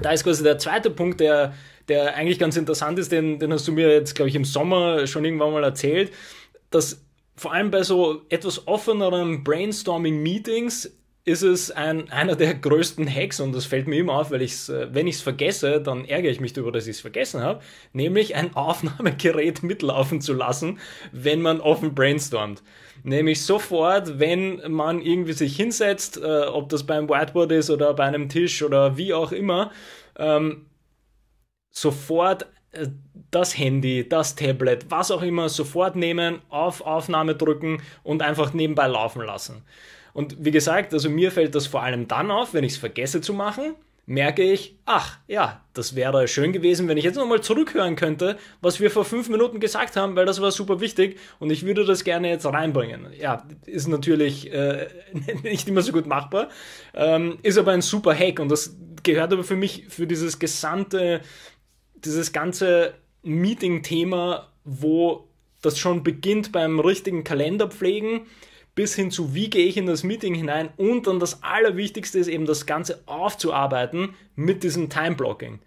Da ist quasi der zweite Punkt, der, der eigentlich ganz interessant ist, den, den hast du mir jetzt, glaube ich, im Sommer schon irgendwann mal erzählt, dass vor allem bei so etwas offeneren Brainstorming-Meetings ist es ein, einer der größten Hacks, und das fällt mir immer auf, weil ich's, äh, wenn ich es vergesse, dann ärgere ich mich darüber, dass ich es vergessen habe, nämlich ein Aufnahmegerät mitlaufen zu lassen, wenn man offen brainstormt. Nämlich sofort, wenn man irgendwie sich hinsetzt, äh, ob das beim Whiteboard ist oder bei einem Tisch oder wie auch immer, ähm, sofort äh, das Handy, das Tablet, was auch immer, sofort nehmen, auf Aufnahme drücken und einfach nebenbei laufen lassen. Und wie gesagt, also mir fällt das vor allem dann auf, wenn ich es vergesse zu machen, merke ich, ach ja, das wäre schön gewesen, wenn ich jetzt nochmal zurückhören könnte, was wir vor fünf Minuten gesagt haben, weil das war super wichtig und ich würde das gerne jetzt reinbringen. Ja, ist natürlich äh, nicht immer so gut machbar, ähm, ist aber ein super Hack und das gehört aber für mich für dieses gesamte, dieses ganze Meeting-Thema, wo das schon beginnt beim richtigen Kalenderpflegen bis hin zu, wie gehe ich in das Meeting hinein und dann das Allerwichtigste ist eben das Ganze aufzuarbeiten mit diesem Time-Blocking.